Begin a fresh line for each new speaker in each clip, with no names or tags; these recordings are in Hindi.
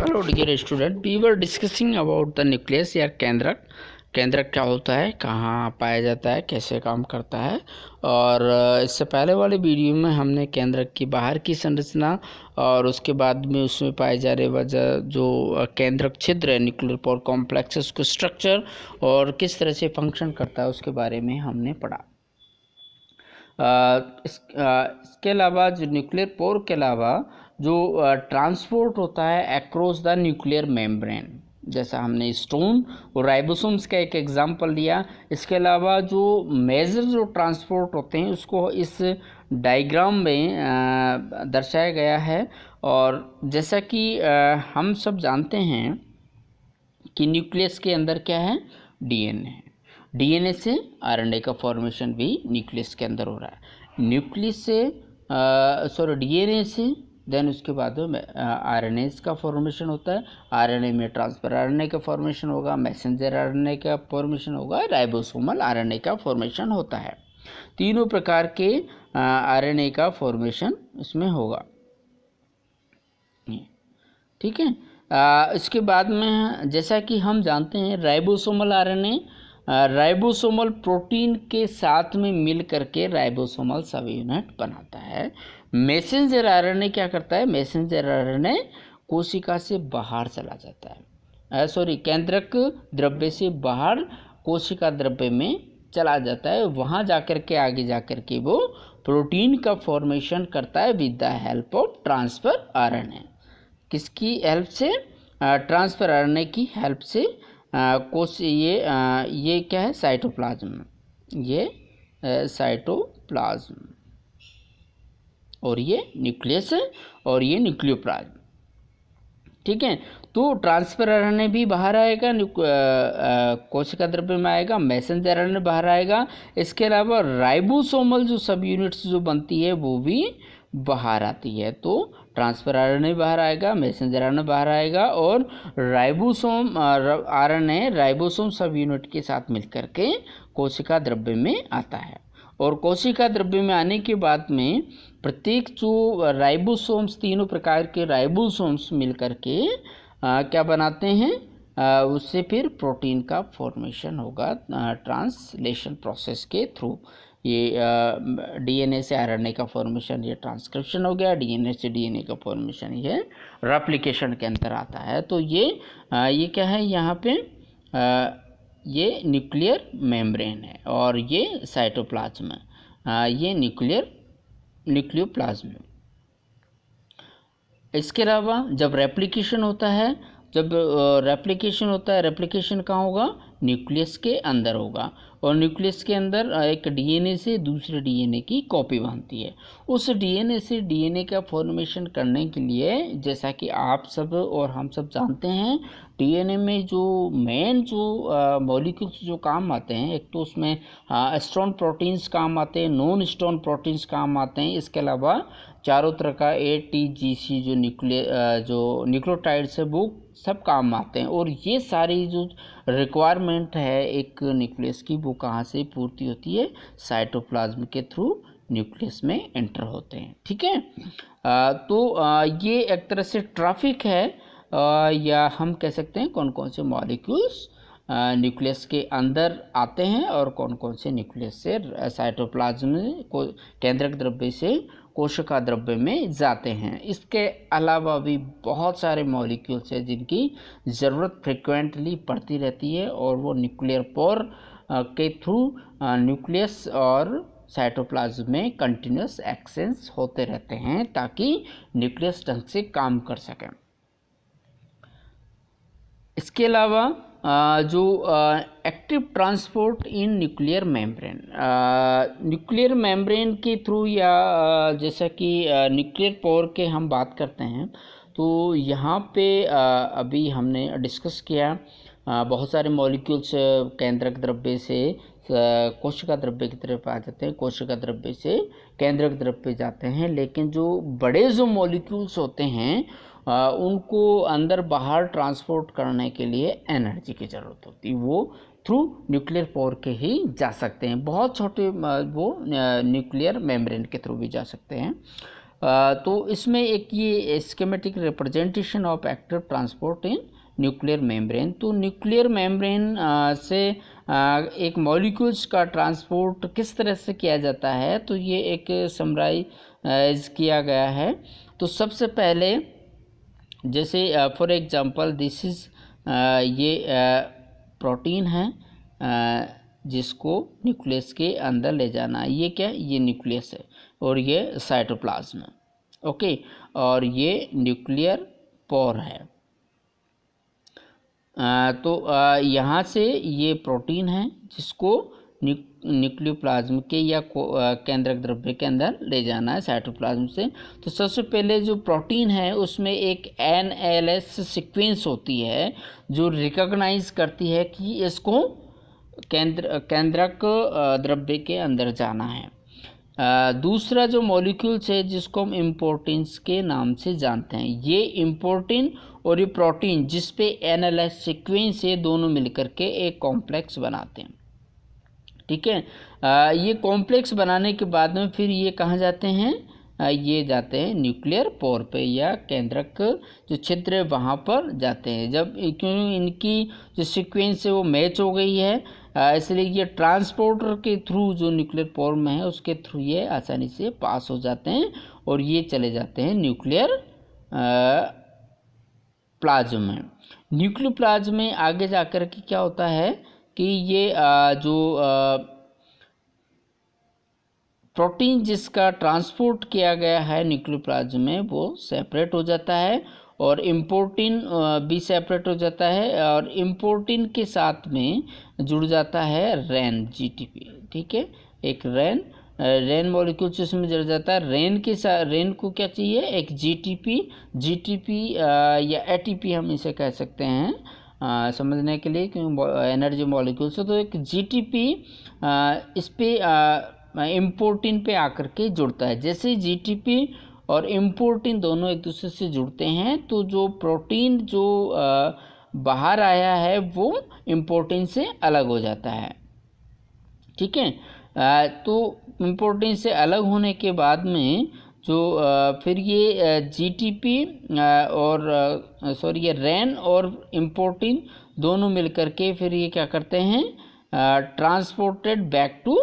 hello dear student we were discussing about the nucleus या केंद्रक केंद्रक क्या होता है कहाँ पाया जाता है कैसे काम करता है और इससे पहले वाले वीडियो में हमने केंद्रक की बाहर की संरचना और उसके बाद में उसमें पाए जा रहे वजह जो केंद्रक छिद्र है न्यूक्लियर पॉर कॉम्प्लेक्स उसको स्ट्रक्चर और किस तरह से फंक्शन करता है उसके बारे में हमने पढ़ा आ, इस, आ, इसके अलावा जो न्यूक्लियर पोर के अलावा जो ट्रांसपोर्ट होता है एक्रॉस द न्यूक्लियर मेम्ब्रेन जैसा हमने स्टोन और राइबोसोम्स का एक एग्जाम्पल दिया इसके अलावा जो मेजर जो ट्रांसपोर्ट होते हैं उसको इस डायग्राम में दर्शाया गया है और जैसा कि हम सब जानते हैं कि न्यूक्लियस के अंदर क्या है डीएनए डीएनए से आरएनए का फॉर्मेशन भी न्यूक्लियस के अंदर हो रहा है न्यूक्लियस से सॉरी डीएनए से देन उसके बाद में आर एन एस का फॉर्मेशन होता है आर एन ए में ट्रांसफर आर एन ए का फॉर्मेशन होगा मैसेंजर आर ए का फॉर्मेशन होगा राइबोसोमल आर एन ए का फॉर्मेशन होता है तीनों प्रकार के आर एन ए का फॉर्मेशन इसमें होगा ठीक है इसके बाद में जैसा कि हम जानते हैं राइबोसोमल आरएनए राइबोसोमल प्रोटीन के साथ में मिल करके राइबोसोमल सब यूनिट बनाता है मैसेंजर आरएनए क्या करता है मैसेंजर आरएनए कोशिका से बाहर चला जाता है सॉरी केंद्रक द्रव्य से बाहर कोशिका द्रव्य में चला जाता है वहाँ जाकर के आगे जाकर के वो प्रोटीन का फॉर्मेशन करता है with the help of transfer RNA किसकी हेल्प से ट्रांसफर आरएनए की हेल्प से कोश ये आ, ये क्या है साइटोप्लाज्म ये साइटोप्लाज्म और ये न्यूक्लियस और ये न्यूक्लियोप्लाज्म ठीक है तो ट्रांसफर आरएनए भी बाहर आएगा कोशिका द्रव्य में आएगा मैसेंजर आरएनए बाहर आएगा इसके अलावा राइबोसोमल जो सब यूनिट्स जो बनती है वो भी बाहर आती है तो ट्रांसफर आरएनए बाहर आएगा मैसेंजर आर बाहर आएगा और ribosome N ribosome sub unit के साथ मिलकर के कोशिका द्रव्य में आता है और कोशिका द्रव्य में आने के बाद में प्रत्येक जो राइबोसोम्स तीनों प्रकार के राइबोसोम्स मिलकर के आ, क्या बनाते हैं आ, उससे फिर प्रोटीन का फॉर्मेशन होगा ट्रांसलेशन प्रोसेस के थ्रू ये डीएनए से आरएनए का फॉर्मेशन ये ट्रांसक्रिप्शन हो गया डीएनए से डीएनए का फॉर्मेशन ये रेप्लिकेशन के अंदर आता है तो ये आ, ये क्या है यहाँ पे आ, ये न्यूक्लियर मेम्ब्रेन है और ये साइटोप्लाज्म है ये न्यूक्लियर न्यूक्लियोप्लाज्म इसके अलावा जब रेप्लिकेशन होता है जब रेप्लिकेशन होता है रेप्लिकेशन कहाँ होगा न्यूक्लियस के अंदर होगा और न्यूक्लियस के अंदर एक डीएनए से दूसरे डीएनए की कॉपी बनती है उस डीएनए से डीएनए का फॉर्मेशन करने के लिए जैसा कि आप सब और हम सब जानते हैं डीएनए में जो मेन जो मॉलिक्यूल्स जो काम आते हैं एक तो उसमें स्ट्रॉन्ग प्रोटीन्स काम आते हैं नॉन स्ट्रॉन्ग प्रोटीन्स काम आते हैं इसके अलावा चारों तरह का ए टी जी सी जो न्यूक्ले जो न्यूक्लोटाइड्स है वो सब काम आते हैं और ये सारी जो रिक्वायरमेंट है एक न्यूक्लियस की वो कहाँ से पूर्ति होती है साइटोप्लाज्म के थ्रू न्यूक्लियस में एंटर होते हैं ठीक है तो आ, ये एक तरह से ट्रैफिक है आ, या हम कह सकते हैं कौन कौन से मॉलिक्यूल्स न्यूक्लियस के अंदर आते हैं और कौन कौन से न्यूक्लियस से साइटोप्लाज्म को केंद्रक द्रव्य से कोशिका द्रव्य में जाते हैं इसके अलावा भी बहुत सारे मॉलिक्यूल्स हैं जिनकी ज़रूरत फ्रिक्वेंटली पड़ती रहती है और वो न्यूक्लियर पोर के थ्रू न्यूक्लियस और साइटोप्लाज्म में कंटिन्यूस एक्सेंस होते रहते हैं ताकि न्यूक्लियस ढंग से काम कर सकें इसके अलावा जो active transport in nuclear membrane nuclear membrane के थ्रू या जैसा कि न्यूक्लियर पावर के हम बात करते हैं तो यहाँ पे अभी हमने डिस्कस किया बहुत सारे मॉलिक्यूल्स केंद्रक द्रव्य से कोशिका द्रव्य की तरफ आ जाते हैं कोशिका द्रव्य से केंद्रक द्रव्य जाते हैं लेकिन जो बड़े जो मॉलिक्यूल्स होते हैं उनको अंदर बाहर ट्रांसपोर्ट करने के लिए एनर्जी की ज़रूरत होती है वो थ्रू न्यूक्लियर पावर के ही जा सकते हैं बहुत छोटे वो न्यूक्लियर मेम्ब्रेन के थ्रू भी जा सकते हैं तो इसमें एक ये schematic representation of active transport in nuclear membrane तो न्यूक्लियर मेम्ब्रेन से एक मॉलिक्यूल्स का ट्रांसपोर्ट किस तरह से किया जाता है तो ये एक समराइज किया गया है तो सबसे पहले जैसे फॉर एग्ज़ाम्पल दिस इज़ ये प्रोटीन है जिसको न्यूक्लियस के अंदर ले जाना है ये क्या है ये न्यूक्लियस है और ये साइटोप्लाज्म है ओके और ये न्यूक्लियर पोर है आ, तो यहाँ से ये प्रोटीन है जिसको न्यूक्लियोप्लाज्म के या केंद्रक द्रव्य के अंदर ले जाना है साइटोप्लाज्म से तो सबसे पहले जो प्रोटीन है उसमें एक एन एल एस सिक्वेंस होती है जो रिकॉग्नाइज करती है कि इसको केंद्र केंद्रक द्रव्य के अंदर जाना है दूसरा जो मॉलिक्यूल्स है जिसको हम इम्पोर्टेंस के नाम से जानते हैं ये इम्पोर्टिन और ये प्रोटीन जिसपे एन एल एस सिक्वेंस ये दोनों मिलकर के एक कॉम्प्लेक्स बनाते हैं ठीक है ये कॉम्प्लेक्स बनाने के बाद में फिर ये कहाँ जाते हैं ये जाते हैं न्यूक्लियर पोर पे या केंद्रक जो क्षेत्र है वहाँ पर जाते हैं जब क्योंकि इनकी जो सीक्वेंस है वो मैच हो गई है इसलिए ये ट्रांसपोर्टर के थ्रू जो न्यूक्लियर पोर में है उसके थ्रू ये आसानी से पास हो जाते हैं और ये चले जाते हैं न्यूक्लियर प्लाज्मा में प्लाज्मा में आगे जाकर के क्या होता है कि ये जो प्रोटीन जिसका ट्रांसपोर्ट किया गया है न्यूक्लियोप्लाज में वो सेपरेट हो जाता है और इम्पोर्टिन भी सेपरेट हो जाता है और इम्पोर्टिन के साथ में जुड़ जाता है रैन जीटीपी ठीक है एक रैन रेन मॉलिक्यूल इसमें जुड़ जाता है रेन के साथ रेन को क्या चाहिए एक जीटीपी जीटीपी या एटीपी हम इसे कह सकते हैं आ, समझने के लिए एनर्जी मॉलिक्यूल से तो एक जीटीपी इस पर इम्पोर्टिन पे आकर के जुड़ता है जैसे जीटीपी और इम्पोर्टिन दोनों एक दूसरे से जुड़ते हैं तो जो प्रोटीन जो आ, बाहर आया है वो इम्पोर्टिन से अलग हो जाता है ठीक है तो इम्पोर्टिन से अलग होने के बाद में जो फिर ये जीटीपी और सॉरी ये रैन और इम्पोर्टिंग दोनों मिलकर के फिर ये क्या करते हैं transported back to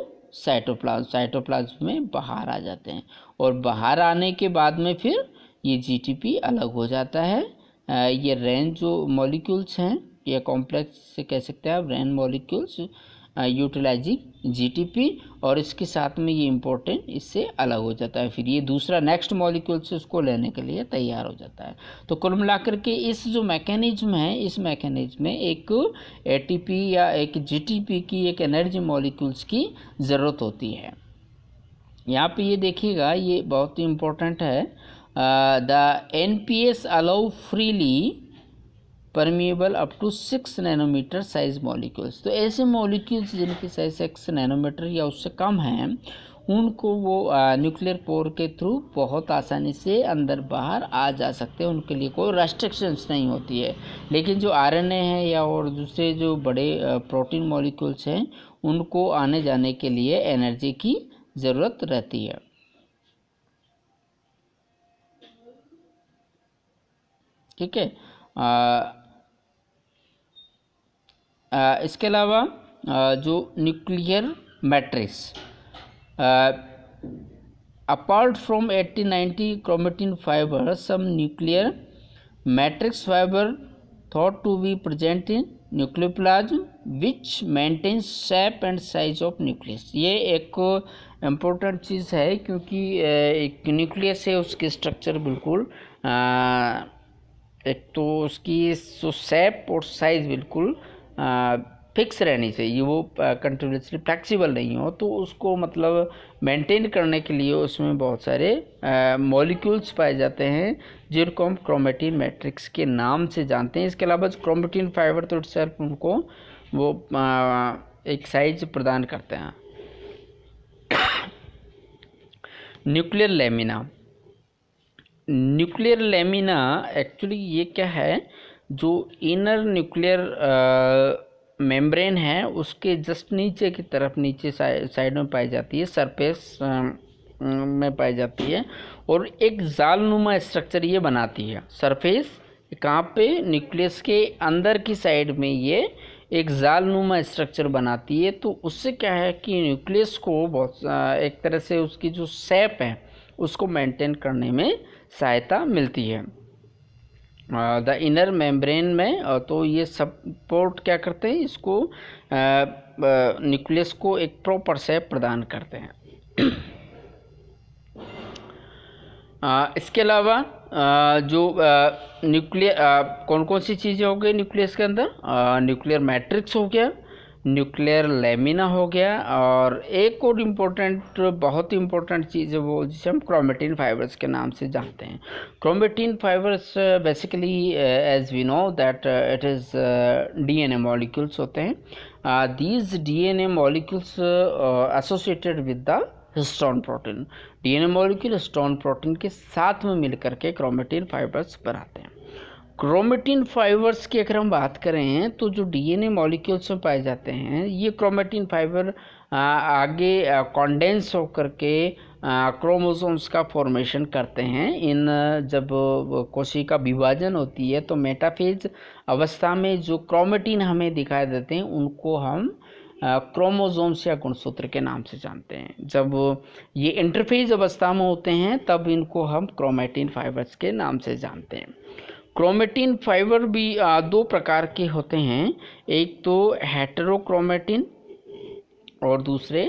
cytoplasm cytoplasm में बाहर आ जाते हैं और बाहर आने के बाद में फिर ये जीटीपी अलग हो जाता है ये रैन जो मॉलिक्यूल्स हैं या कॉम्प्लेक्स कह सकते हैं आप रैन मॉलिक्यूल्स यूटिलाइजिंग जीटीपी और इसके साथ में ये इम्पोर्टेंट इससे अलग हो जाता है फिर ये दूसरा नेक्स्ट मॉलिक्यूल से उसको लेने के लिए तैयार हो जाता है तो कुल मिलाकर के इस जो मैकेनिज्म है इस मैकेनिज्म में एक एटीपी या एक जीटीपी की एक एनर्जी मॉलिक्यूल्स की ज़रूरत होती है यहाँ पे ये देखिएगा ये बहुत ही इम्पोर्टेंट है the N P S allow freely permeable up to six nanometer size molecules तो ऐसे मॉलिक्यूल्स जिनकी साइज सिक्स नैनोमीटर या उससे कम हैं उनको वो न्यूक्लियर पोर के थ्रू बहुत आसानी से अंदर बाहर आ जा सकते हैं उनके लिए कोई रेस्ट्रिक्शंस नहीं होती है लेकिन जो आरएनए है या और दूसरे जो बड़े प्रोटीन मॉलिक्यूल्स हैं उनको आने जाने के लिए एनर्जी की ज़रूरत रहती है ठीक है इसके अलावा जो nuclear matrix apart from 80 90 chromatin fiber some nuclear matrix fiber thought to be present in nucleoplasm which maintain shape and size of nucleus ये एक इम्पोर्टेंट चीज़ है क्योंकि एक न्यूक्लियस है उसके स्ट्रक्चर बिल्कुल एक तो उसकी शेप और साइज बिल्कुल फिक्स रहनी चाहिए वो कंटिन्यूसली फ्लैक्सीबल नहीं हो तो उसको मतलब मेंटेन करने के लिए उसमें बहुत सारे मॉलिक्यूल्स पाए जाते हैं जिनको हम क्रोमेटिन मैट्रिक्स के नाम से जानते हैं इसके अलावा क्रोमेटिन फाइबर तो सिर्फ उनको वो आ, एक साइज प्रदान करते हैं nuclear lamina nuclear lamina actually ये क्या है जो इनर न्यूक्लियर मेम्ब्रेन है उसके जस्ट नीचे की तरफ नीचे साइड में पाई जाती है सरफेस um, um, में पाई जाती है और एक जालनुमा स्ट्रक्चर ये बनाती है सरफेस कहाँ पे न्यूक्लियस के अंदर की साइड में ये एक जालनुमा स्ट्रक्चर बनाती है तो उससे क्या है कि न्यूक्लियस को बहुत uh, एक तरह से उसकी जो सेप है उसको मेंटेन करने में सहायता मिलती है द इनर मेम्ब्रेन में तो ये सपोर्ट क्या करते हैं इसको न्यूक्लियस को एक प्रॉपर सेप प्रदान करते हैं आ, इसके अलावा जो न्यूक्लियर कौन कौन सी चीज़ें हो गई न्यूक्लियस के अंदर न्यूक्लियर मैट्रिक्स हो गया न्यूक्लियर लेमिना हो गया और एक और इम्पोर्टेंट बहुत इम्पोर्टेंट चीज़ है वो जिसे हम क्रोमेटिन फाइबर्स के नाम से जानते हैं chromatin fibers basically as we know that it is DNA molecules होते हैं these DNA molecules associated with the histone protein DNA molecule histone protein के साथ में मिलकर के क्रोमेटिन फाइबर्स बनाते हैं क्रोमेटिन फाइबर्स की अगर हम बात करें तो जो डीएनए मॉलिक्यूल्स में पाए जाते हैं ये क्रोमेटिन फाइबर आगे कॉन्डेंस होकर के क्रोमोसोम्स का फॉर्मेशन करते हैं इन जब कोशिका विभाजन होती है तो मेटाफेज अवस्था में जो क्रोमेटिन हमें दिखाई देते हैं उनको हम क्रोमोजोम्स या गुणसूत्र के नाम से जानते हैं जब ये इंटरफेज अवस्था में होते हैं तब इनको हम क्रोमेटिन फाइबर्स के नाम से जानते हैं क्रोमेटिन फाइबर भी दो प्रकार के होते हैं एक तो हेटरोक्रोमेटिन और दूसरे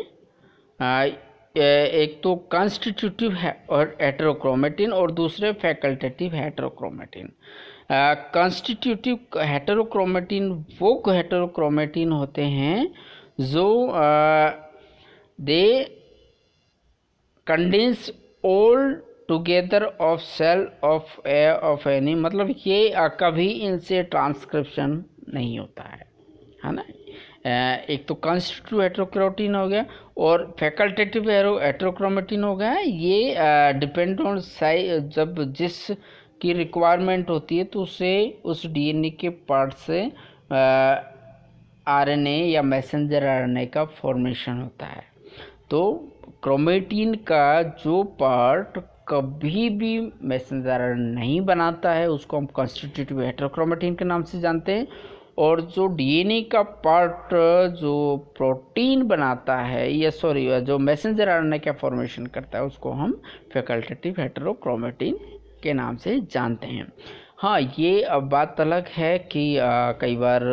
एक तो कॉन्स्टिट्यूटिव है और हेटरोक्रोमेटिन और दूसरे फैकल्टेटिव हेटरोक्रोमेटिन कॉन्स्टिट्यूटिव हेटरोक्रोमेटिन वो हेटरोक्रोमेटिन होते हैं जो they condense old together of cell of a of any मतलब ये कभी इनसे ट्रांसक्रिप्शन नहीं होता है है ना एक तो कॉन्स्टिट्यू एट्रोक्रोटीन हो गया और फैकल्टेटिव एट्रोक्रोमेटिन हो गया ये डिपेंड ऑन साइज जब जिस की रिक्वायरमेंट होती है तो उसे उस डीएनए के पार्ट से आरएनए या मैसेंजर आरएनए का फॉर्मेशन होता है तो क्रोमेटीन का जो पार्ट कभी भी मैसेंजर नहीं बनाता है उसको हम कॉन्स्टिट्यूटिव हेट्रोक्रोमेटिन के नाम से जानते हैं और जो डीएनए का पार्ट जो प्रोटीन बनाता है या सॉरी जो मैसेंजर आर का फॉर्मेशन करता है उसको हम फैकल्टेटिव हेट्रोक्रोमेटिन के नाम से जानते हैं हाँ ये अब बात अलग है कि आ, कई बार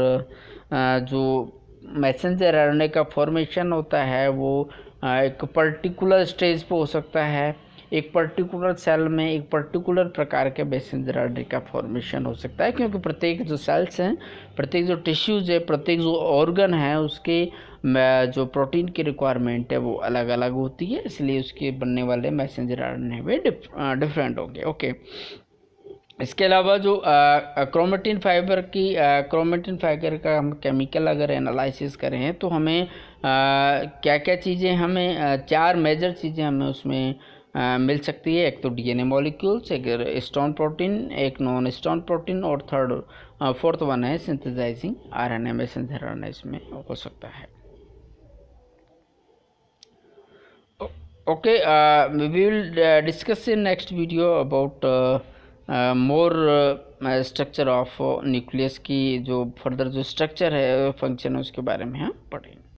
आ, जो मैसेंजर आर का फॉर्मेशन होता है वो एक पर्टिकुलर स्टेज पर हो सकता है एक पर्टिकुलर सेल में एक पर्टिकुलर प्रकार के मैसेंजर आर का फॉर्मेशन हो सकता है क्योंकि प्रत्येक जो सेल्स हैं प्रत्येक जो टिश्यूज़ है प्रत्येक जो ऑर्गन है उसके जो प्रोटीन की रिक्वायरमेंट है वो अलग अलग होती है इसलिए उसके बनने वाले मैसेंजर आर डिफ डिफरेंट होंगे ओके इसके अलावा जो क्रोमेटिन फाइबर की क्रोमेटिन फाइबर का हम केमिकल अगर एनालिसिस करें तो हमें आ, क्या क्या चीज़ें हमें आ, चार मेजर चीज़ें हमें उसमें आ, मिल सकती है एक तो डीएनए मॉलिक्यूल्स एक स्टोन प्रोटीन एक नॉन स्टोन प्रोटीन और थर्ड फोर्थ वन है सिंथेसाइजिंग आरएनए में सिंथेरएनए में हो सकता है okay we will discuss in next video about more structure of nucleus की जो फर्दर जो स्ट्रक्चर है फंक्शन है उसके बारे में हम हाँ, पढ़ेंगे